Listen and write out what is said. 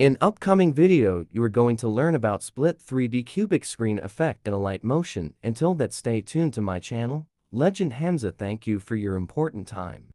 In upcoming video, you are going to learn about split 3D cubic screen effect in a light motion. Until that, stay tuned to my channel. Legend Hamza thank you for your important time.